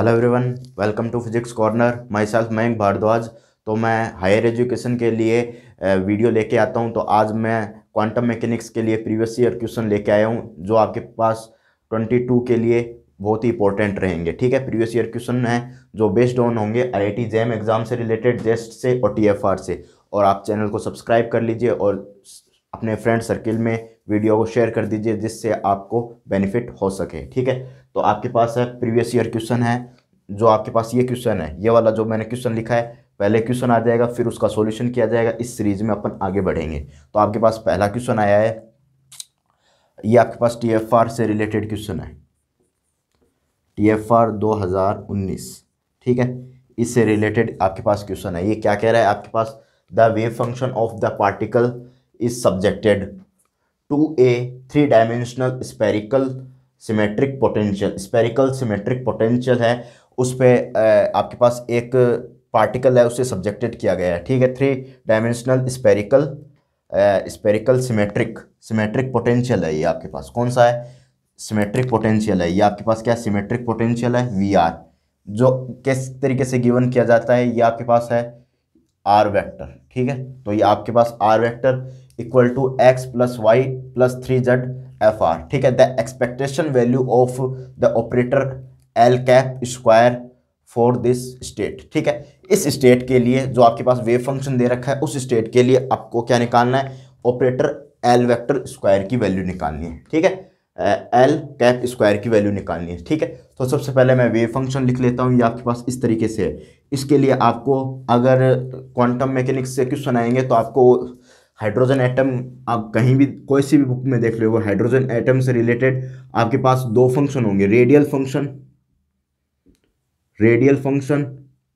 hello everyone welcome to physics corner myself Mayank Bhardwaj तो मैं higher education के लिए वीडियो लेके आता हूँ तो आज मैं क्वांटम मैकेनिक्स के लिए प्रीवियस ईयर क्वेश्चन लेके आया हूँ जो आपके पास 22 के लिए बहुत ही इंपॉर्टेंट रहेंगे ठीक है प्रीवियस ईयर क्वेश्चन हैं जो बेस्ड ऑन होंगे आई आई जैम एग्ज़ाम से रिलेटेड जेस्ट से और टी से और आप चैनल को सब्सक्राइब कर लीजिए और अपने फ्रेंड सर्किल में वीडियो को शेयर कर दीजिए जिससे आपको बेनिफिट हो सके ठीक है तो आपके पास है प्रीवियस ईयर क्वेश्चन है जो आपके पास ये क्वेश्चन है ये वाला जो मैंने क्वेश्चन लिखा है पहले क्वेश्चन आ जाएगा फिर उसका सॉल्यूशन किया जाएगा इस सीरीज में अपन आगे बढ़ेंगे तो आपके पास पहला क्वेश्चन आया है ये आपके पास टीएफआर से रिलेटेड क्वेश्चन है टीएफआर 2019 ठीक है इससे रिलेटेड आपके पास क्वेश्चन है ये क्या कह रहा है आपके पास the wave function of the particle is subjected to a three dimensional spherical symmetric potential spherical symmetric potential है उस पर आपके पास एक पार्टिकल है उसे सब्जेक्टेड किया गया है ठीक है three dimensional spherical spherical symmetric symmetric potential है ये आपके पास कौन सा है सिमेट्रिक पोटेंशियल है ये आपके पास क्या सिमेट्रिक पोटेंशियल है वी आर जो किस तरीके से गिवन किया जाता है ये आपके पास है आर वैक्टर ठीक है तो ये आपके पास R vector equal to X plus Y plus three Z F R ठीक है the expectation value of the operator L cap square for this state ठीक है इस स्टेट के लिए जो आपके पास वेव फंक्शन दे रखा है उस स्टेट के लिए आपको क्या निकालना है ऑपरेटर एल वेक्टर स्क्वायर की वैल्यू निकालनी है ठीक है एल कैप स्क्वायर की वैल्यू निकालनी है ठीक है तो सबसे पहले मैं वेव फंक्शन लिख लेता हूँ ये आपके पास इस तरीके से है इसके लिए आपको अगर क्वांटम मैकेनिक्स से क्वेश्चन आएंगे तो आपको हाइड्रोजन एटम आप कहीं भी कोई सी भी बुक में देख लो हाइड्रोजन एटम से रिलेटेड आपके पास दो फंक्शन होंगे रेडियल फंक्शन रेडियल फंक्शन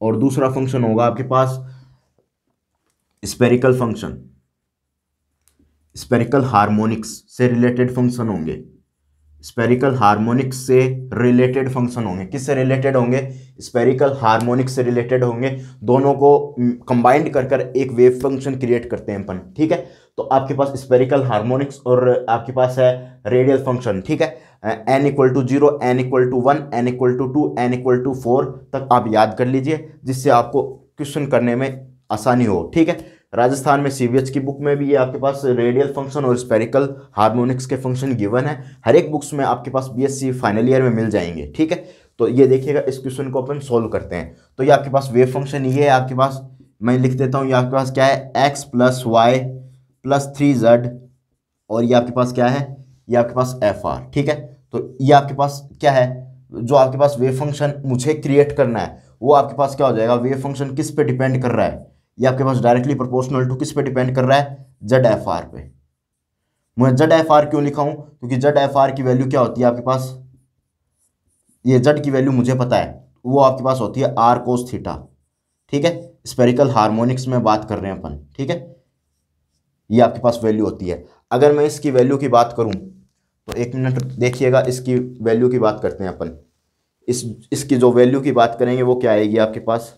और दूसरा फंक्शन होगा आपके पास स्पेरिकल फंक्शन स्पेरिकल हार्मोनिक्स से रिलेटेड फंक्शन होंगे स्पेरिकल हार्मोनिक्स से रिलेटेड फंक्शन होंगे किससे रिलेटेड होंगे स्पेरिकल हार्मोनिक्स से रिलेटेड होंगे दोनों को कंबाइंड कर कर एक वेव फंक्शन क्रिएट करते हैं अपन ठीक है तो आपके पास स्पेरिकल हार्मोनिक्स और आपके पास है रेडियल फंक्शन ठीक है N equal to zero N equal to one N equal to two N equal to four तक आप याद कर लीजिए जिससे आपको क्वेश्चन करने में आसानी हो ठीक है राजस्थान में सी की बुक में भी ये आपके पास रेडियल फंक्शन और स्पेरिकल हार्मोनिक्स के फंक्शन गिवन है हर एक बुक्स में आपके पास बी फाइनल ईयर में मिल जाएंगे ठीक है तो ये देखिएगा इस क्वेश्चन को अपन सोल्व करते हैं तो ये आपके पास वेव फंक्शन ये है आपके पास मैं लिख देता हूँ ये आपके पास क्या है X plus Y plus three Z और ये आपके पास क्या है ये आपके पास एफ आर ठीक है तो ये आपके पास क्या है जो आपके पास वेव फंक्शन मुझे क्रिएट करना है वो आपके पास क्या हो जाएगा वेव फंक्शन किस पे डिपेंड कर रहा है ये आपके पास डायरेक्टली प्रोपोर्शनल टू किस पे डिपेंड कर रहा है जेड एफ आर पे मैं जेड एफ आर क्यों लिखा क्योंकि जेड एफ आर की वैल्यू क्या होती है आपके पास ये जेड की वैल्यू मुझे पता है वो आपके पास होती है आर कोस थीटा ठीक है स्पेरिकल हार्मोनिक्स में बात कर रहे हैं अपन ठीक है ये आपके पास वैल्यू होती है अगर मैं इसकी वैल्यू की बात करूं तो एक मिनट देखिएगा इसकी वैल्यू की बात करते हैं अपन इस इसकी जो वैल्यू की बात करेंगे वो क्या आएगी आपके पास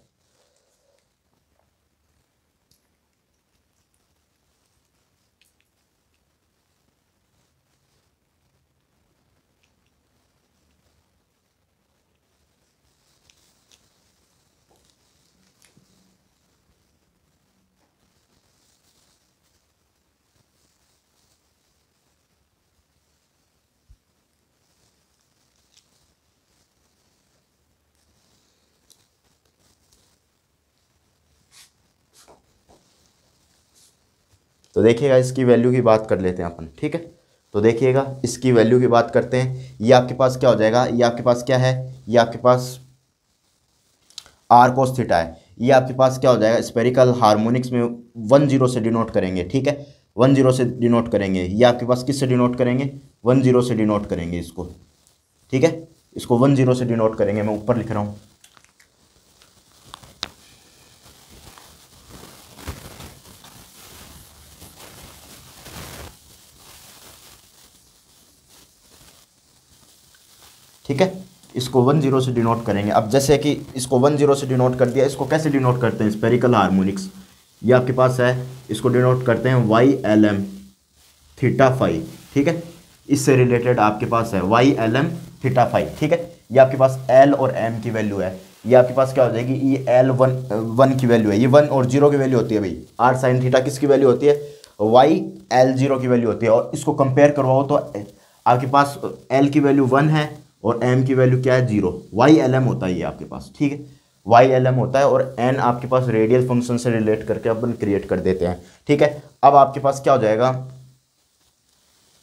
तो देखिएगा इसकी वैल्यू की बात कर लेते हैं अपन ठीक है तो देखिएगा इसकी वैल्यू की बात करते हैं ये आपके पास क्या हो जाएगा ये आपके पास क्या है ये आपके पास आर कोस थीटा है ये आपके पास क्या हो जाएगा स्पेरिकल हारमोनिक्स में वन जीरो से डिनोट करेंगे ठीक है वन जीरो से डिनोट करेंगे ये आपके पास किस से डिनोट करेंगे वन जीरो से डिनोट करेंगे इसको ठीक है इसको वन जीरो से डिनोट करेंगे मैं ऊपर लिख रहा हूँ ठीक है इसको वन जीरो से डिनोट करेंगे अब जैसे कि इसको वन जीरो से डिनोट कर दिया इसको कैसे डिनोट करते हैं स्पेरिकल हारमोनिक्स ये आपके पास है इसको डिनोट करते हैं Y L M theta phi ठीक है इससे रिलेटेड आपके पास है Y L M theta phi ठीक है ये आपके पास एल और एम की वैल्यू है ये आपके पास क्या हो जाएगी ये एल वन वन की वैल्यू है ये वन और जीरो की वैल्यू होती है भाई आर साइन थीटा किसकी वैल्यू होती है वाई एल जीरो की वैल्यू होती है और इसको कंपेयर करवाओ तो आपके पास एल की वैल्यू वन है और एम की वैल्यू क्या है जीरो वाई एल एम होता है ये आपके पास ठीक है वाई एल एम होता है और एन आपके पास रेडियल फंक्शन से रिलेट करके अपन क्रिएट कर देते हैं ठीक है अब आपके पास क्या हो जाएगा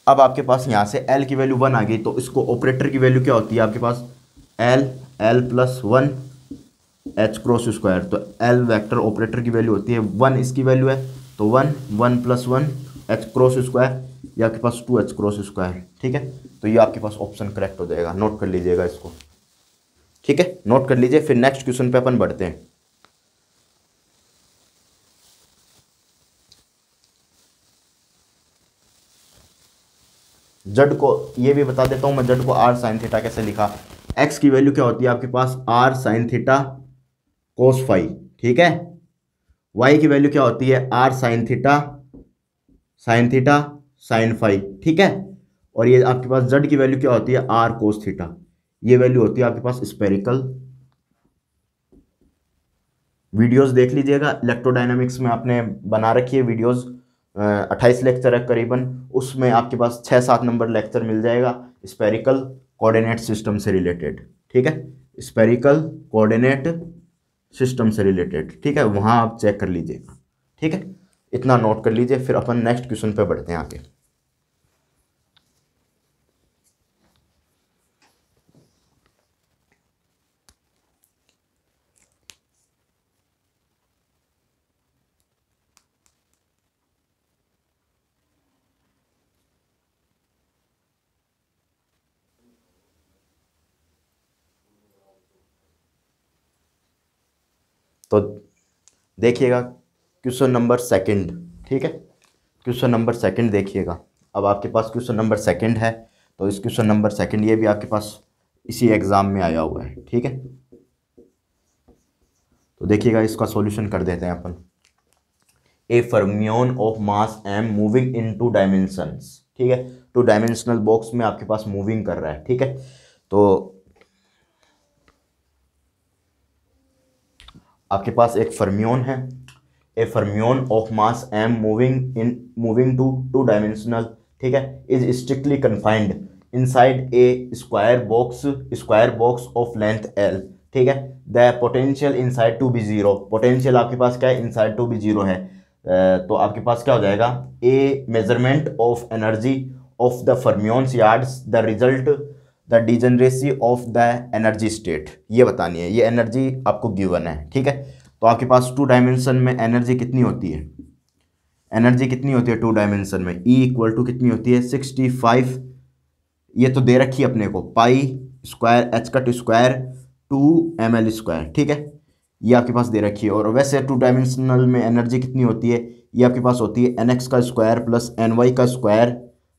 अब आपके पास यहाँ से एल की वैल्यू वन आ गई तो इसको ऑपरेटर की वैल्यू क्या होती है आपके पास L L plus one H cross square तो एल वेक्टर ऑपरेटर की वैल्यू होती है वन इसकी वैल्यू है तो one one plus one H cross square या आपके पास टू एच क्रॉस स्क्वायर ठीक है तो ये आपके पास ऑप्शन करेक्ट हो जाएगा नोट कर लीजिएगा इसको ठीक है नोट कर लीजिए फिर नेक्स्ट क्वेश्चन पे अपन बढ़ते हैं जड को ये भी बता देता हूं मैं जड को आर साइन थीटा कैसे लिखा एक्स की वैल्यू क्या होती है आपके पास R sine theta cos phi ठीक है वाई की वैल्यू क्या होती है R sine theta sine theta sine phi ठीक है और ये आपके पास जड की वैल्यू क्या होती है आर कोस थीटा ये वैल्यू होती है आपके पास स्पेरिकल वीडियोस देख लीजिएगा इलेक्ट्रोडाइनमिक्स में आपने बना रखी है वीडियोस अट्ठाईस लेक्चर है करीबन उसमें आपके पास छः सात नंबर लेक्चर मिल जाएगा स्पेरिकल कोऑर्डिनेट सिस्टम से रिलेटेड ठीक है स्पेरिकल कोऑर्डिनेट सिस्टम से रिलेटेड ठीक है वहाँ आप चेक कर लीजिएगा ठीक है इतना नोट कर लीजिए फिर अपन नेक्स्ट क्वेश्चन पर बढ़ते हैं आगे तो देखिएगा क्वेश्चन नंबर सेकंड ठीक है क्वेश्चन नंबर सेकंड देखिएगा अब आपके पास क्वेश्चन नंबर सेकंड है तो इस क्वेश्चन नंबर सेकंड ये भी आपके पास इसी एग्ज़ाम में आया हुआ है ठीक है तो देखिएगा इसका सॉल्यूशन कर देते हैं अपन a fermion of mass M moving in two dimension ठीक है टू डायमेंशनल बॉक्स में आपके पास मूविंग कर रहा है ठीक है तो आपके पास एक फर्मियोन है a fermion of mass M moving in moving two two dimensional ठीक है is strictly confined inside a square box square box of length L ठीक है the potential inside to be zero potential आपके पास क्या है inside to be zero है तो आपके पास क्या हो जाएगा a measurement of energy of the fermions yields the result the degeneracy of the energy state ये बतानी है ये एनर्जी आपको गिवन है ठीक है तो आपके पास टू डायमेंशन में एनर्जी कितनी होती है एनर्जी कितनी होती है टू डायमेंशन में ई इक्वल टू कितनी होती है सिक्सटी फाइव ये तो दे रखी है अपने को pi square H cut square two M L square ठीक है ये आपके पास दे रखी है और वैसे टू डायमेंशनल में एनर्जी कितनी होती है ये आपके पास होती है एन एक्स का स्क्वायर प्लस एन वाई का स्क्वायर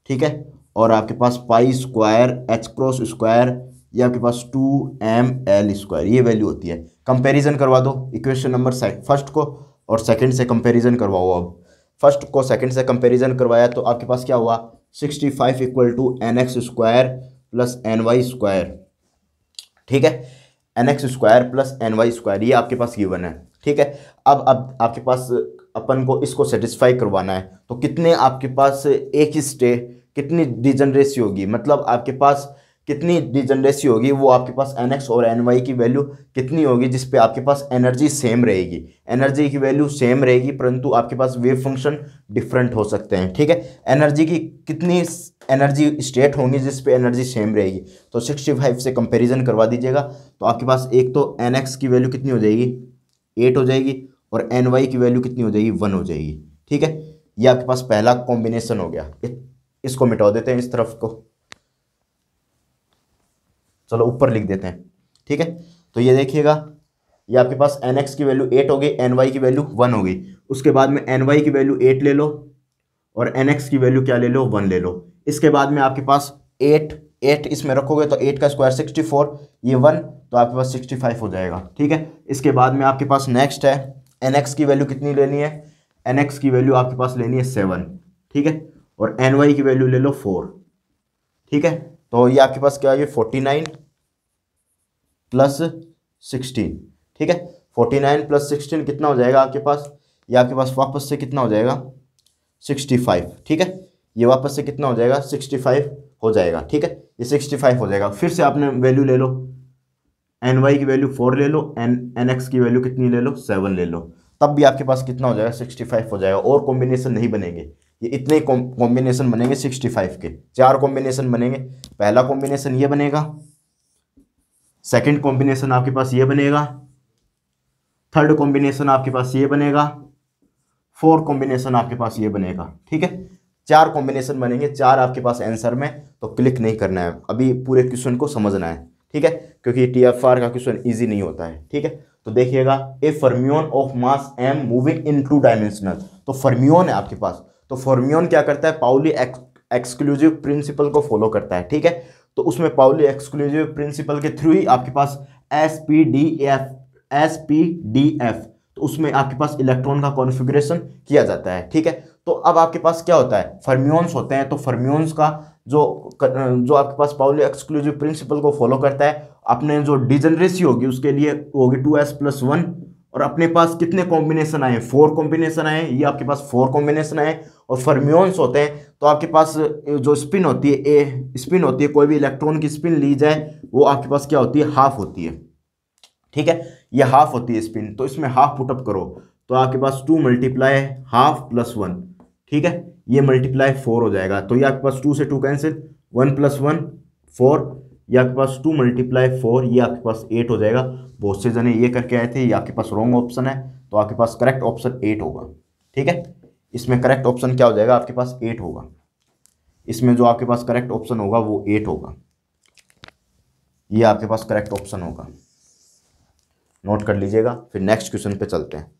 ठीक है और आपके पास pi square H cross square ये आपके पास टू एम एल स्क्वायर ये वैल्यू होती है कंपैरिजन करवा दो इक्वेशन नंबर फर्स्ट को और सेकंड से कंपैरिजन करवाओ अब फर्स्ट को सेकंड से कंपैरिजन करवाया तो आपके पास क्या हुआ sixty five equal to N X square plus N Y square ठीक है N X square plus N Y square ये आपके पास गिवन है ठीक है अब अब आपके पास अपन को इसको सेटिस्फाई करवाना है तो कितने आपके पास एक ही स्टे कितनी डिजनरेसी होगी मतलब आपके पास कितनी डिजनरेसी होगी वो आपके पास एन एक्स और एन वाई की वैल्यू कितनी होगी जिस पे आपके पास एनर्जी सेम रहेगी एनर्जी की वैल्यू सेम रहेगी परंतु आपके पास वेव फंक्शन डिफरेंट हो सकते हैं ठीक है एनर्जी की कितनी एनर्जी स्टेट होंगी जिस पे एनर्जी सेम रहेगी तो सिक्सटी फाइव से कंपेरिजन करवा दीजिएगा तो आपके पास एक तो एन एक्स की वैल्यू कितनी हो जाएगी एट हो जाएगी और एन वाई की वैल्यू कितनी हो जाएगी वन हो जाएगी ठीक है ये आपके पास पहला कॉम्बिनेशन हो गया इसको मिटा देते हैं इस तरफ को चलो ऊपर लिख देते हैं ठीक है तो ये देखिएगा ये आपके पास एन एक्स की वैल्यू एट हो गई एन वाई की वैल्यू वन हो गई उसके बाद में एन वाई की वैल्यू एट ले लो और एन एक्स की वैल्यू क्या ले लो वन ले लो इसके बाद में आपके पास एट एट इसमें रखोगे तो एट का स्क्वायर सिक्सटी फोर ये वन तो आपके पास सिक्सटी फाइव हो जाएगा ठीक है इसके बाद में आपके पास नेक्स्ट है एन एक्स की वैल्यू कितनी लेनी है एन एक्स की वैल्यू आपके पास लेनी है सेवन ठीक है और एन वाई की वैल्यू ले लो फोर ठीक है तो ये आपके पास क्या है फोर्टी नाइन प्लस सिक्सटीन ठीक है फोर्टी नाइन प्लस सिक्सटीन कितना हो जाएगा आपके पास ये आपके पास वापस से कितना हो जाएगा सिक्सटी फाइव ठीक है ये वापस से कितना हो जाएगा सिक्सटी फाइव हो जाएगा ठीक है ये सिक्सटी फाइव हो जाएगा फिर से आपने वैल्यू ले लो एन वाई की वैल्यू फोर ले लो एन एन एक्स की वैल्यू कितनी ले लो सेवन ले लो तब भी आपके पास कितना हो जाएगा सिक्सटी फाइव हो जाएगा और कॉम्बिनेशन नहीं बनेंगे ये इतने कॉम्बिनेशन बनेंगे सिक्सटी फाइव के चार कॉम्बिनेशन बनेंगे पहला कॉम्बिनेशन ये बनेगा सेकंड कॉम्बिनेशन आपके पास ये बनेगा थर्ड कॉम्बिनेशन आपके पास ये बनेगा फोर्थ कॉम्बिनेशन आपके पास ये बनेगा ठीक है चार कॉम्बिनेशन बनेंगे चार आपके पास आंसर में तो क्लिक नहीं करना है अभी पूरे क्वेश्चन को समझना है ठीक है क्योंकि टी एफ आर का क्वेश्चन ईजी नहीं होता है ठीक है तो देखिएगा a fermion of mass M moving in two dimensional तो फर्मियोन है आपके पास तो फॉर्मियन क्या करता है पाउली एक्सक्लूसिव प्रिंसिपल को फॉलो करता है ठीक है तो उसमें पाउली एक्सक्लूसिव प्रिंसिपल के थ्रू ही आपके पास S P D F S P D F तो उसमें आपके पास इलेक्ट्रॉन का कॉन्फ़िगरेशन किया जाता है ठीक है तो अब आपके पास क्या होता है फर्मियोन्स होते हैं तो फर्मियोन्स का जो जो आपके पास पाउली एक्सक्लूसिव प्रिंसिपल को फॉलो करता है अपने जो डिजनरेसी होगी उसके लिए होगी टू एस प्लस वन और अपने पास कितने कॉम्बिनेशन आए फोर कॉम्बिनेशन आए ये आपके पास फोर कॉम्बिनेशन आए और फर्मियोन्स होते हैं तो आपके पास जो स्पिन होती है ए स्पिन होती है कोई भी इलेक्ट्रॉन की स्पिन ली जाए वो आपके पास क्या होती है हाफ होती है ठीक है ये हाफ होती है स्पिन तो इसमें हाफ पुटअप करो तो आपके पास two multiply half plus one ठीक है ये मल्टीप्लाई फोर हो जाएगा तो ये आपके पास टू से two cancel one plus one four ये आपके पास टू मल्टीप्लाई फोर ये आपके पास एट हो जाएगा बहुत से जने ये करके आए थे ये आपके पास रॉन्ग ऑप्शन है तो आपके पास करेक्ट ऑप्शन एट होगा ठीक है इसमें करेक्ट ऑप्शन क्या हो जाएगा आपके पास एट होगा इसमें जो आपके पास करेक्ट ऑप्शन होगा वो एट होगा ये आपके पास करेक्ट ऑप्शन होगा नोट कर लीजिएगा फिर नेक्स्ट क्वेश्चन पे चलते हैं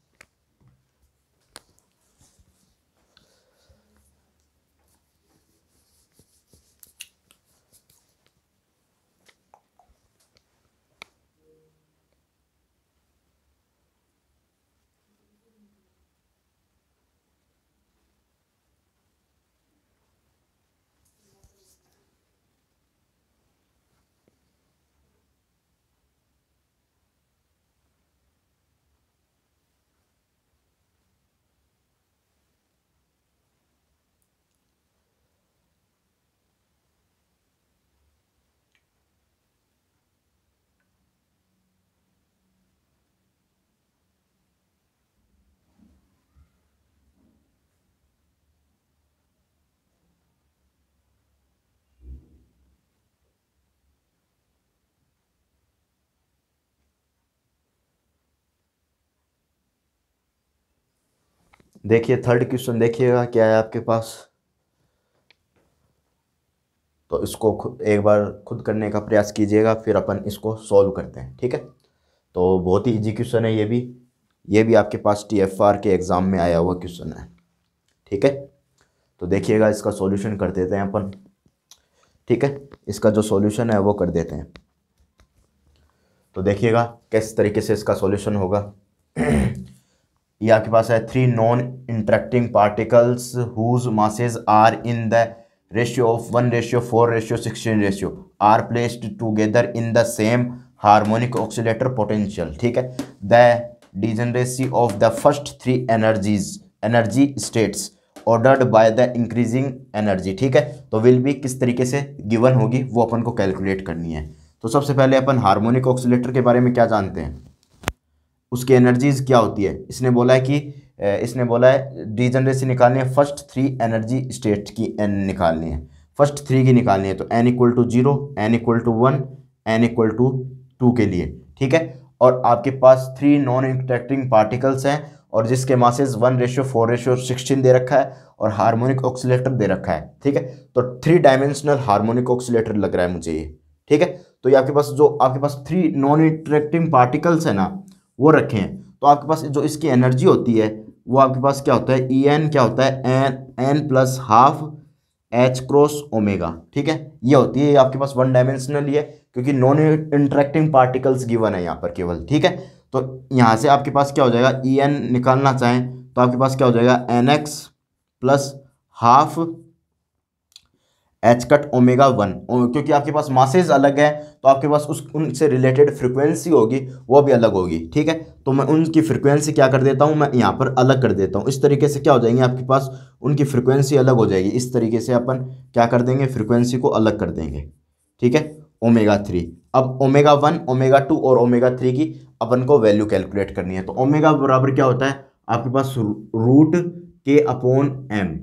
देखिए थर्ड क्वेश्चन देखिएगा क्या है आपके पास तो इसको खुद एक बार खुद करने का प्रयास कीजिएगा फिर अपन इसको सॉल्व करते हैं ठीक है तो बहुत ही इजी क्वेश्चन है ये भी ये भी आपके पास टी एफ आर के एग्ज़ाम में आया हुआ क्वेश्चन है ठीक है तो देखिएगा इसका सॉल्यूशन कर देते हैं अपन ठीक है इसका जो सॉल्यूशन है वो कर देते हैं तो देखिएगा किस तरीके से इसका सॉल्यूशन होगा ये आपके पास है three non interacting particles whose masses are in the ratio of one ratio four ratio sixteen ratio are placed together in the same harmonic oscillator potential ठीक है the degeneracy of the first three energies energy states ordered by the increasing energy ठीक है तो will भी किस तरीके से given होगी वो अपन को कैलकुलेट करनी है तो सबसे पहले अपन हारमोनिक ऑक्सीटर के बारे में क्या जानते हैं उसकी एनर्जीज क्या होती है इसने बोला है कि इसने बोला है डीजनरेट से निकालनी है फर्स्ट थ्री एनर्जी स्टेट की एन निकालनी है फर्स्ट थ्री की निकालनी है तो N equal to zero N equal to one N equal to two के लिए ठीक है और आपके पास थ्री नॉन इंटरेक्टिंग पार्टिकल्स हैं और जिसके masses one ratio four ratio sixteen दे रखा है और हार्मोनिक ऑक्सीटर दे रखा है ठीक है तो थ्री डायमेंशनल हार्मोनिक ऑक्सीटर लग रहा है मुझे ये ठीक है तो ये आपके पास जो आपके पास थ्री नॉन इंटरेक्टिंग पार्टिकल्स है ना वो रखें तो आपके पास जो इसकी एनर्जी होती है वो आपके पास क्या होता है ई एन क्या होता है N N plus half H cross omega ठीक है ये होती है आपके पास वन डायमेंशनल ही है क्योंकि नॉन इंटरेक्टिंग पार्टिकल्स गिवन है यहाँ पर केवल ठीक है तो यहाँ से आपके पास क्या हो जाएगा ई एन निकालना चाहें तो आपके पास क्या हो जाएगा N X plus half H cut omega one क्योंकि आपके पास मासेज अलग है तो आपके पास उस उनसे रिलेटेड फ्रिक्वेंसी होगी वो भी अलग होगी ठीक है तो मैं उनकी फ्रिक्वेंसी क्या कर देता हूँ मैं यहाँ पर अलग कर देता हूँ इस तरीके से क्या हो जाएंगे आपके पास उनकी फ्रिक्वेंसी अलग हो जाएगी इस तरीके से अपन क्या कर देंगे फ्रिक्वेंसी को अलग कर देंगे ठीक है ओमेगा थ्री अब ओमेगा वन ओमेगा टू और ओमेगा थ्री की अपन को वैल्यू कैलकुलेट करनी है तो ओमेगा बराबर क्या होता है आपके पास रूट के अपॉन एम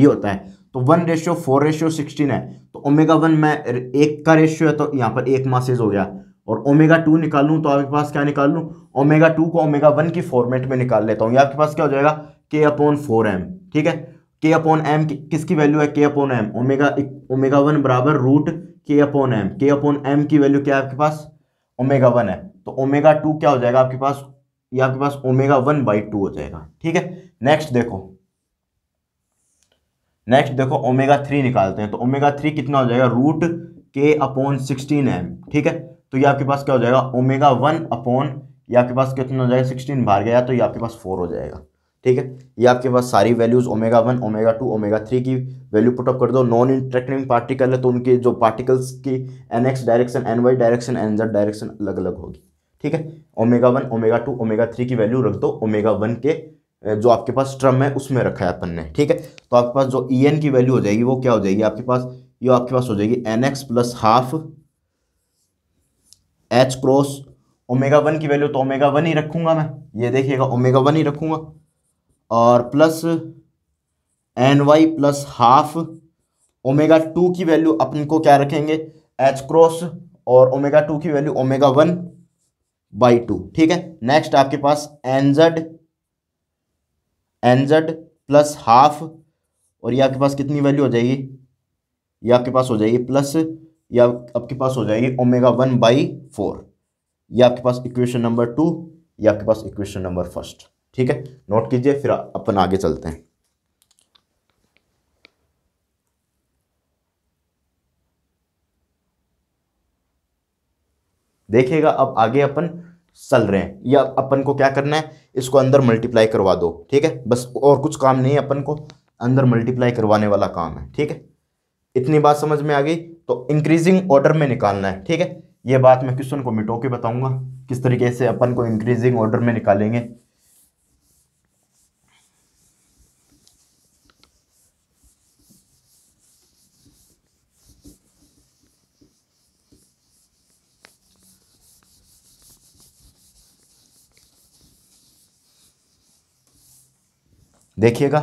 ये होता है तो one ratio four ratio sixteen है तो ओमेगा वन में एक का रेशियो है तो यहाँ पर एक मासेज हो गया और ओमेगा टू निकालूँ तो आपके पास क्या निकाल लूँ ओमेगा टू को ओमेगा वन की फॉर्मेट में निकाल लेता हूँ आपके पास क्या हो जाएगा के अपॉन फोर एम ठीक है के अपॉन एम किसकी वैल्यू है K upon M omega omega one बराबर root K upon M K upon M की वैल्यू क्या है आपके पास ओमेगा वन है तो ओमेगा टू क्या हो जाएगा आपके पास ये आपके पास ओमेगा वन बाई टू हो जाएगा ठीक है नेक्स्ट देखो नेक्स्ट देखो ओमेगा थ्री निकालते हैं तो ओमेगा थ्री कितना हो जाएगा root K upon sixteen M ठीक है तो ये आपके पास क्या हो जाएगा ओमेगा वन अपॉन ये आपके पास कितना हो जाएगा सिक्सटीन बाहर गया तो ये आपके पास फोर हो जाएगा ठीक है ये आपके पास सारी values omega one omega two omega three की वैल्यू पुटअप कर दो नॉन इंटरेक्टिंग पार्टिकल है तो उनके जो पार्टिकल्स की N X direction N Y direction N Z direction अलग अलग होगी ठीक है omega one omega two omega three की वैल्यू रख दो ओमेगा वन के जो आपके पास ट्रम है उसमें रखा है अपन ने ठीक है तो आपके पास जो ई e एन की वैल्यू हो जाएगी वो क्या हो जाएगी आपके पास ये आपके पास हो जाएगी N X plus half H cross omega one की वैल्यू तो ओमेगा वन ही रखूंगा मैं ये देखिएगा ओमेगा वन ही रखूंगा और plus N Y plus half omega two की वैल्यू अपन को क्या रखेंगे एच क्रॉस और ओमेगा टू की value omega one by two ठीक है नेक्स्ट आपके पास N Z N Z plus half और ये आपके पास कितनी वैल्यू हो जाएगी ये आपके पास हो जाएगी प्लस या आपके पास हो जाएगी ओमेगा वन बाई फोर यह आपके पास इक्वेशन नंबर टू या आपके पास इक्वेशन नंबर फर्स्ट ठीक है नोट कीजिए फिर अपन आगे चलते हैं देखिएगा अब आगे अपन चल रहे हैं या अपन को क्या करना है इसको अंदर मल्टीप्लाई करवा दो ठीक है बस और कुछ काम नहीं है अपन को अंदर मल्टीप्लाई करवाने वाला काम है ठीक है इतनी बात समझ में आ गई तो इंक्रीजिंग ऑर्डर में निकालना है ठीक है ये बात मैं क्वेश्चन को मिटो के बताऊंगा किस तरीके से अपन को इंक्रीजिंग ऑर्डर में निकालेंगे देखिएगा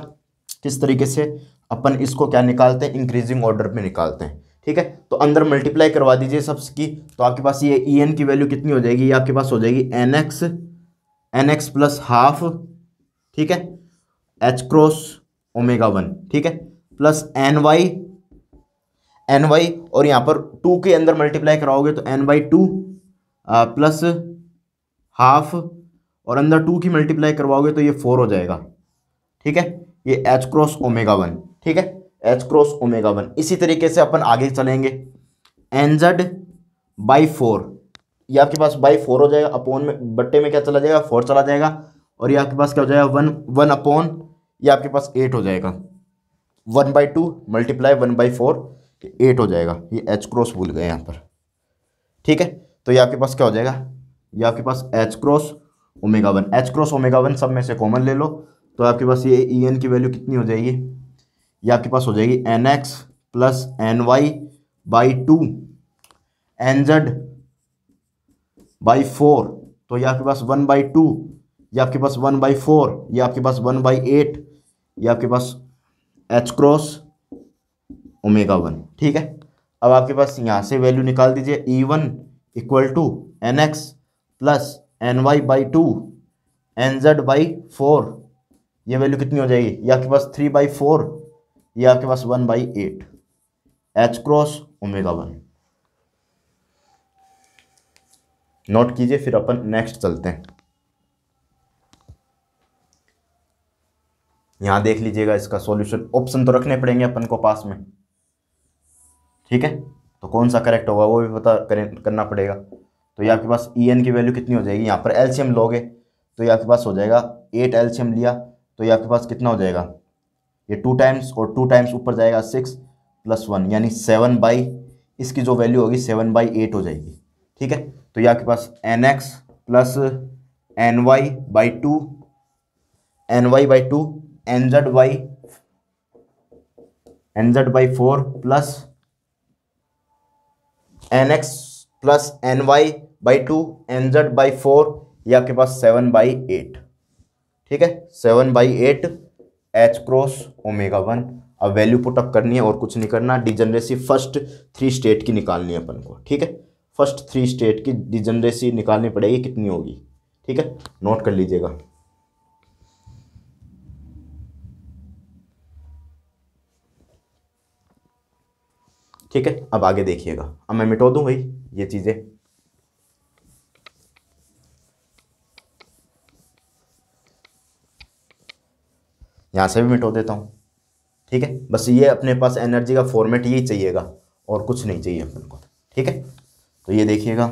किस तरीके से अपन इसको क्या निकालते हैं इंक्रीजिंग ऑर्डर में निकालते हैं ठीक है तो अंदर मल्टीप्लाई करवा दीजिए सब की तो आपके पास ये ई e एन की वैल्यू कितनी हो जाएगी ये आपके पास हो जाएगी N X N X plus half ठीक है एच क्रॉस ओमेगा वन ठीक है plus N Y N Y और यहाँ पर टू के अंदर मल्टीप्लाई कराओगे तो N Y two plus half और अंदर टू की मल्टीप्लाई करवाओगे तो ये फोर हो जाएगा ठीक है ये एच क्रॉस ओमेगा वन ठीक है एच क्रॉस ओमेगा वन इसी तरीके से अपन आगे चलेंगे एनजेड बाई फोर ये आपके पास बाई फोर हो जाएगा अपोन में बट्टे में क्या चला जाएगा फोर चला जाएगा और ये आपके पास क्या हो जाएगा वन वन अपोन ये आपके पास एट हो जाएगा one by two multiply one by four eight हो जाएगा ये एच क्रॉस भूल गए यहाँ पर ठीक है तो ये आपके पास क्या हो जाएगा ये आपके पास H cross omega one H cross omega one सब में से कॉमन ले लो तो आपके पास ये ई एन की वैल्यू कितनी हो जाएगी ये आपके पास हो जाएगी N X plus N Y by two N Z by four तो ये आपके पास वन बाई टू ये आपके पास वन बाई फोर ये आपके पास वन बाई एट ये आपके पास एच क्रॉस ओमेगा वन ठीक है अब आपके पास यहाँ से वैल्यू निकाल दीजिए E one equal to N X plus N Y by two N Z by four ये वैल्यू कितनी हो जाएगी ये आपके पास थ्री बाई फोर ये आपके पास one by eight H cross omega one note कीजिए फिर अपन नेक्स्ट चलते हैं यहां देख लीजिएगा इसका सॉल्यूशन ऑप्शन तो रखने पड़ेंगे अपन को पास में ठीक है तो कौन सा करेक्ट होगा वो भी पता करना पड़ेगा तो ये आपके पास ई e एन की वैल्यू कितनी हो जाएगी यहाँ पर एलसीएम लोगे तो ये आपके पास हो जाएगा एट एलसीएम लिया तो ये आपके पास कितना हो जाएगा ये टू टाइम्स और टू टाइम्स ऊपर जाएगा सिक्स प्लस वन यानी सेवन बाई इसकी जो वैल्यू होगी सेवन बाई एट हो जाएगी ठीक है तो ये आपके पास N X plus N Y by two N Y by two N Z by N Z by four plus N X plus N Y by two N Z by four ये आपके पास सेवन बाई एट ठीक है seven by eight H cross omega one अब value up करनी है और कुछ नहीं करना डिजनरेसी फर्स्ट थ्री स्टेट की निकालनी है अपन को ठीक है फर्स्ट थ्री स्टेट की डिजनरेसी निकालनी पड़ेगी कितनी होगी ठीक है नोट कर लीजिएगा ठीक है अब आगे देखिएगा अब मैं मिटो दूँ भाई ये चीज़ें यहाँ से भी मिटो देता हूँ ठीक है बस ये अपने पास एनर्जी का फॉर्मेट यही चाहिएगा और कुछ नहीं चाहिए अपन को ठीक है तो ये देखिएगा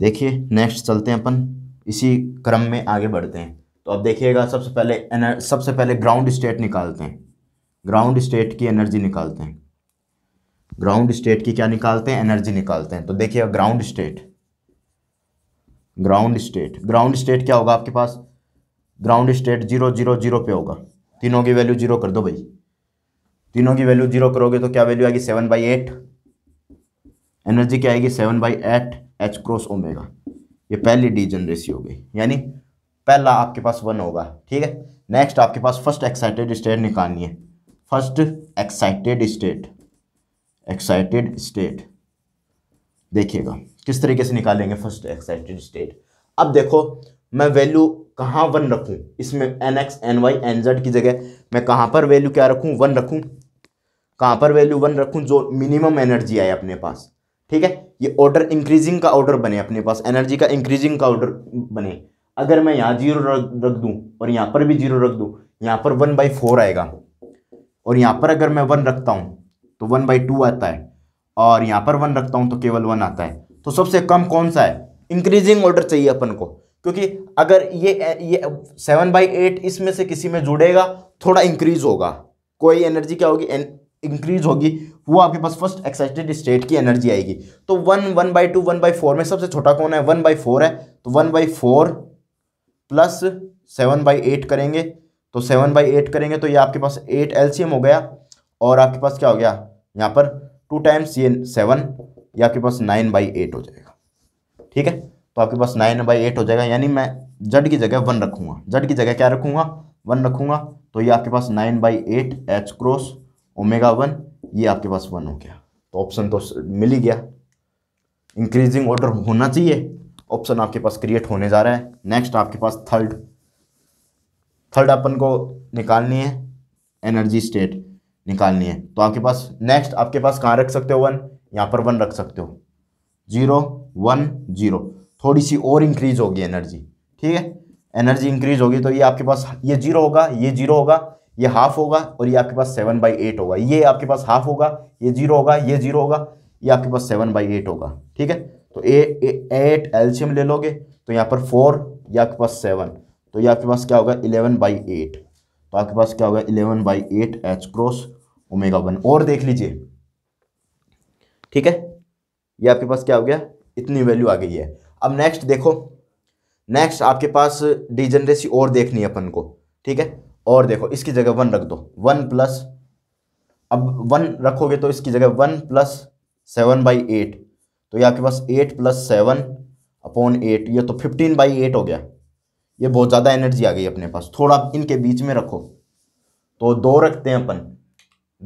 देखिए नेक्स्ट चलते हैं अपन इसी क्रम में आगे बढ़ते हैं तो अब देखिएगा सबसे पहले सबसे पहले ग्राउंड स्टेट निकालते हैं ग्राउंड स्टेट की एनर्जी निकालते हैं ग्राउंड स्टेट की क्या निकालते हैं एनर्जी निकालते हैं तो देखिए ground state ground state ground state क्या होगा आपके पास ground state zero zero zero पे होगा तीनों की वैल्यू जीरो कर दो भाई तीनों की वैल्यू जीरो करोगे तो क्या वैल्यू आएगी सेवन बाई एट एनर्जी क्या आएगी seven by eight H cross omega ये पहली डीजनरेसी हो गई यानी पहला आपके पास वन होगा ठीक है नेक्स्ट आपके पास फर्स्ट एक्साइटेड स्टेट निकालनी है first excited state excited state देखिएगा किस तरीके से निकालेंगे फर्स्ट एक्साइटेड स्टेट अब देखो मैं वैल्यू कहाँ वन रखूँ इसमें N X N Y N Z की जगह मैं कहाँ पर वैल्यू क्या रखूँ वन रखूँ कहाँ पर वैल्यू वन रखूँ जो मिनिमम एनर्जी आए अपने पास ठीक है ये ऑर्डर इंक्रीजिंग का ऑर्डर बने अपने पास एनर्जी का इंक्रीजिंग का ऑर्डर बने अगर मैं यहाँ जीरो रख दूँ और यहाँ पर भी जीरो रख दूँ यहाँ पर वन बाई फोर आएगा और यहाँ पर अगर मैं वन रखता हूँ तो वन बाई टू आता है और यहाँ पर वन रखता हूँ तो केवल वन आता है तो सबसे कम कौन सा है इंक्रीजिंग ऑर्डर चाहिए अपन को क्योंकि अगर ये ये सेवन बाई एट इसमें से किसी में जुड़ेगा थोड़ा इंक्रीज होगा कोई एनर्जी क्या होगी इंक्रीज होगी वो आपके पास फर्स्ट एक्साइटेड स्टेट की एनर्जी आएगी तो one one by two one by four में सबसे छोटा कौन है वन बाई फोर है तो one by four plus seven by eight करेंगे तो सेवन बाई एट करेंगे तो ये आपके पास एट एलसीएम हो गया और आपके पास क्या हो गया यहाँ पर टू टाइम्स ये सेवन ये आपके पास नाइन बाई एट हो जाएगा ठीक है तो आपके पास नाइन बाई एट हो जाएगा यानी मैं जड की जगह वन रखूँगा जड की जगह क्या रखूँगा वन रखूँगा तो ये आपके पास nine by eight H cross omega one ये आपके पास वन हो गया तो ऑप्शन तो मिल ही गया इंक्रीजिंग ऑर्डर होना चाहिए ऑप्शन आपके पास क्रिएट होने जा रहा है नेक्स्ट आपके पास थर्ड थर्ड अपन को निकालनी है एनर्जी स्टेट निकालनी है तो आपके पास नेक्स्ट आपके पास कहाँ रख सकते हो वन यहाँ पर वन रख सकते हो जीरो वन जीरो थोड़ी सी और इंक्रीज होगी एनर्जी ठीक है एनर्जी इंक्रीज होगी तो ये आपके पास ये जीरो होगा ये जीरो होगा ये हाफ होगा और ये आपके पास सेवन बाई एट होगा ये आपके पास हाफ होगा ये जीरो होगा ये जीरो होगा ये आपके पास सेवन बाई एट होगा ठीक है तो एट एल्शियम ले लोगे तो यहाँ पर फोर ये आपके पास सेवन तो ये आपके पास क्या होगा इलेवन बाई एट तो आपके पास क्या होगा eleven by eight H cross omega one और देख लीजिए ठीक है ये आपके पास क्या हो गया इतनी वैल्यू आ गई है अब नेक्स्ट देखो नेक्स्ट आपके पास डिजेनरेसी और देखनी है अपन को ठीक है और देखो इसकी जगह वन रख दो वन प्लस अब वन रखोगे तो इसकी जगह one plus seven by eight तो ये आपके पास eight plus seven upon eight ये तो फिफ्टीन बाई एट हो गया ये बहुत ज़्यादा एनर्जी आ गई अपने पास थोड़ा इनके बीच में रखो तो दो रखते हैं अपन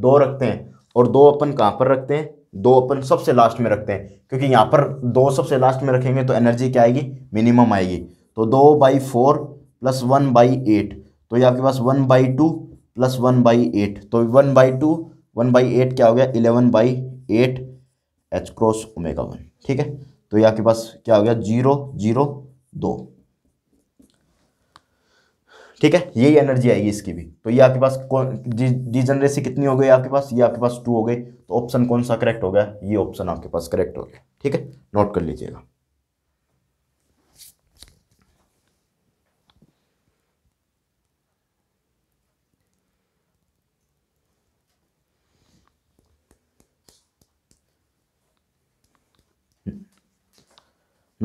दो रखते हैं और दो अपन कहाँ पर रखते हैं दो अपन सबसे लास्ट में रखते हैं क्योंकि यहाँ पर दो सबसे लास्ट में रखेंगे तो एनर्जी क्या आएगी मिनिमम आएगी तो दो by four plus one by eight तो ये आपके पास one by two plus one by eight तो one by two one by eight क्या हो गया eleven by eight H cross omega one ठीक है तो ये आपके पास क्या हो गया जीरो जीरो दो ठीक है यही एनर्जी आएगी इसकी भी तो ये आपके पास डी जनरेसी कितनी हो गई आपके पास ये आपके पास टू हो गई तो ऑप्शन कौन सा करेक्ट हो गया ये ऑप्शन आपके पास करेक्ट हो गया ठीक है नोट कर लीजिएगा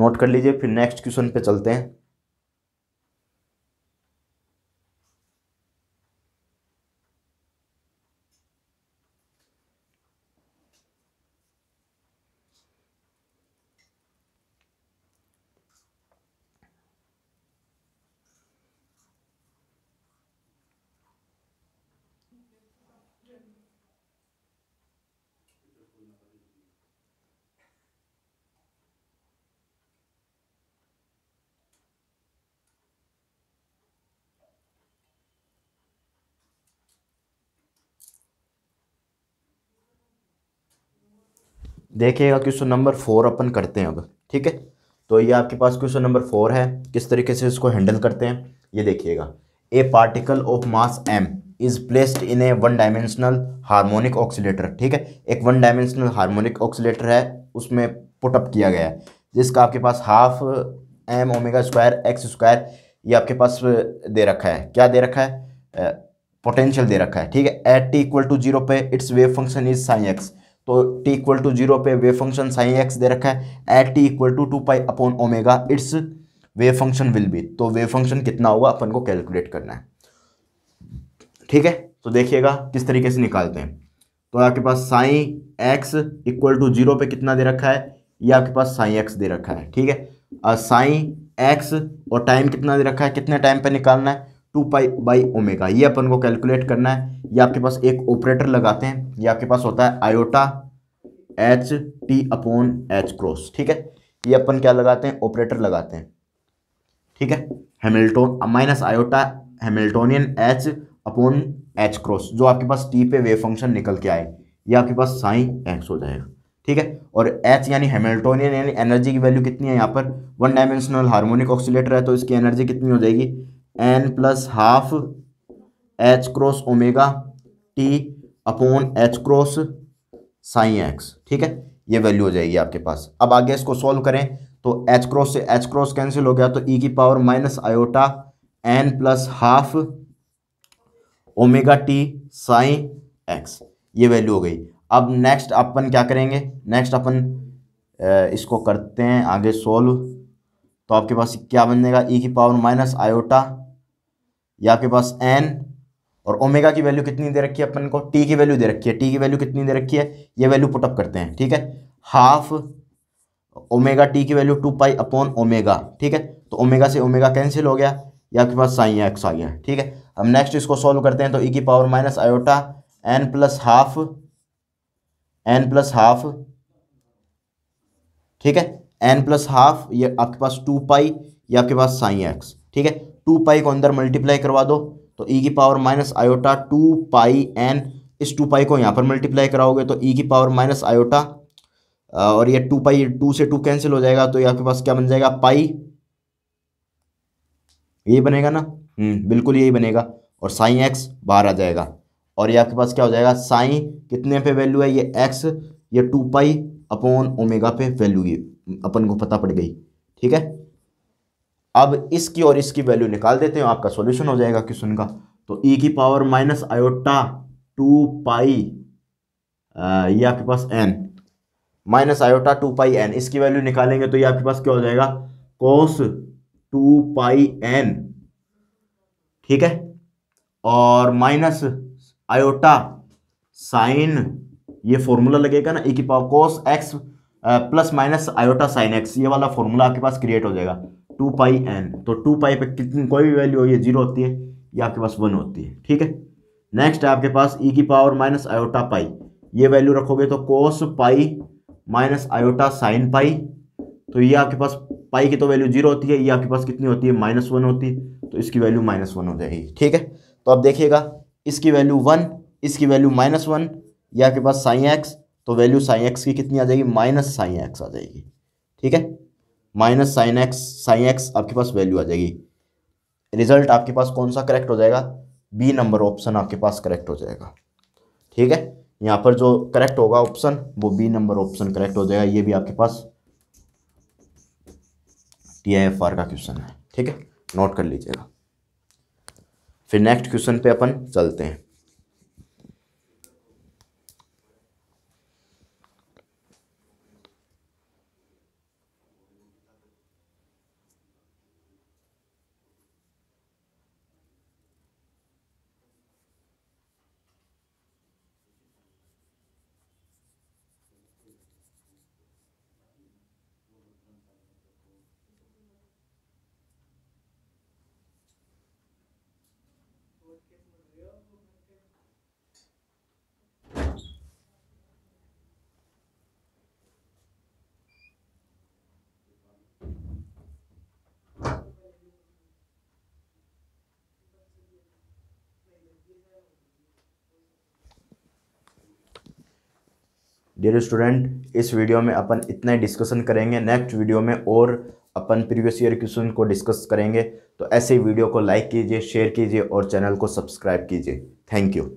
नोट कर लीजिए फिर नेक्स्ट क्वेश्चन पे चलते हैं देखिएगा क्वेश्चन नंबर फोर अपन करते हैं अगर ठीक है तो ये आपके पास क्वेश्चन नंबर फोर है किस तरीके से इसको हैंडल करते हैं ये देखिएगा a particle of mass M is placed in a one dimensional harmonic oscillator ठीक है एक वन डायमेंशनल हार्मोनिक ऑक्सीटर है उसमें पुटअप किया गया है जिसका आपके पास half M omega square X square ये आपके पास दे रखा है क्या दे रखा है पोटेंशियल दे रखा है ठीक है at T equal to zero पे it's wave function is sine x तो t इक्वल टू जीरो पे वे फंक्शन साइन एक्स दे रखा है at t equal to two pi upon omega it's wave function will be तो wave function कितना होगा अपन को कैलकुलेट करना है ठीक है तो देखिएगा किस तरीके से निकालते हैं तो आपके पास sine X equal to zero पे कितना दे रखा है ये आपके पास साइन एक्स दे रखा है ठीक है साइन एक्स और टाइम कितना दे रखा है कितने टाइम पे निकालना है टू पाई बाई ओमेगा ये अपन को कैलकुलेट करना है ये आपके पास एक ऑपरेटर लगाते हैं ये आपके पास होता है iota H T upon H cross ठीक है ये अपन क्या लगाते हैं ऑपरेटर लगाते हैं ठीक है Hamilton minus iota Hamiltonian H upon H cross जो आपके पास टी पे वेव फंक्शन निकल के आए ये आपके पास साइन एक्स हो जाएगा ठीक है और एच यानी हेमिल्टोनियन यानी एनर्जी की वैल्यू कितनी है यहाँ पर वन डायमेंशनल हार्मोनिक ऑक्सीटर है तो इसकी एनर्जी कितनी हो जाएगी N plus half H cross omega T upon H cross sine X ठीक है ये वैल्यू हो जाएगी आपके पास अब आगे इसको सॉल्व करें तो एच क्रॉस से एच क्रॉस कैंसिल हो गया तो ई e की power minus iota N plus half omega T sine x ये वैल्यू हो गई अब नेक्स्ट अपन क्या करेंगे नेक्स्ट अपन इसको करते हैं आगे सॉल्व तो आपके पास क्या बन जाएगा ई e की पावर माइनस आयोटा या आपके पास एन और ओमेगा की वैल्यू कितनी दे रखी है अपन को टी की वैल्यू दे रखी है टी की वैल्यू कितनी दे रखी है ये वैल्यू पुटअप करते हैं ठीक है हाफ ओमेगा टी की value two pi upon omega ठीक है तो ओमेगा से ओमेगा कैंसिल हो गया या आपके पास साइया एक्स आ गया ठीक है हम नेक्स्ट इसको सॉल्व करते हैं तो ई e की power minus iota N plus half n plus half ठीक है एन प्लस हाफ ये आपके पास टू पाई या आपके पास साइया एक्स ठीक है टू पाई को अंदर मल्टीप्लाई करवा दो तो ई e की power minus iota two pi n इस टू पाई को यहाँ पर मल्टीप्लाई कराओगे तो ई e की पावर माइनस आयोटा और ये टू पाई टू से टू कैंसिल हो जाएगा तो ये आपके पास क्या बन जाएगा पाई ये बनेगा ना हम्म, बिल्कुल यही बनेगा और साई एक्स बाहर आ जाएगा और ये आपके पास क्या हो जाएगा साई कितने पे वैल्यू है ये एक्स ये टू पाई अपॉन ओमेगा पे वैल्यू ये अपन को पता पड़ गई ठीक है अब इसकी और इसकी वैल्यू निकाल देते हैं आपका सॉल्यूशन हो जाएगा क्वेश्चन का तो ई e की power minus iota two pi ये आपके पास n minus iota two pi n इसकी वैल्यू निकालेंगे तो ये आपके पास क्या हो जाएगा कोस टू पाई एन ठीक है और माइनस आयोटा साइन ये फॉर्मूला लगेगा ना ई e की power cos x plus minus iota sine x ये वाला फॉर्मूला आपके पास क्रिएट हो जाएगा टू पाई एन तो टू पाई पे कितनी कोई भी वैल्यू हो ये जीरो होती है या आपके पास वन होती है ठीक है नेक्स्ट है आपके पास ई e की पावर माइनस आयोटा पाई ये वैल्यू रखोगे तो cos pi minus iota sine pi तो ये आपके पास पाई की तो वैल्यू जीरो होती है ये आपके पास कितनी होती है माइनस वन होती है तो इसकी वैल्यू माइनस वन हो जाएगी ठीक है तो आप देखिएगा इसकी वैल्यू वन इसकी वैल्यू माइनस वन ये आपके पास साइन एक्स तो वैल्यू साइन एक्स की कितनी आ जाएगी माइनस साइन एक्स आ जाएगी ठीक है minus sine x sine x आपके पास वैल्यू आ जाएगी रिजल्ट आपके पास कौन सा करेक्ट हो जाएगा बी नंबर ऑप्शन आपके पास करेक्ट हो जाएगा ठीक है यहाँ पर जो करेक्ट होगा ऑप्शन वो बी नंबर ऑप्शन करेक्ट हो जाएगा ये भी आपके पास टी आई एफ आर का क्वेश्चन है ठीक है नोट कर लीजिएगा फिर नेक्स्ट क्वेश्चन पे अपन चलते हैं डियर स्टूडेंट इस वीडियो में अपन इतना ही डिस्कशन करेंगे नेक्स्ट वीडियो में और अपन प्रीवियस ईयर क्वेश्चन को डिस्कस करेंगे तो ऐसे वीडियो को लाइक कीजिए शेयर कीजिए और चैनल को सब्सक्राइब कीजिए थैंक यू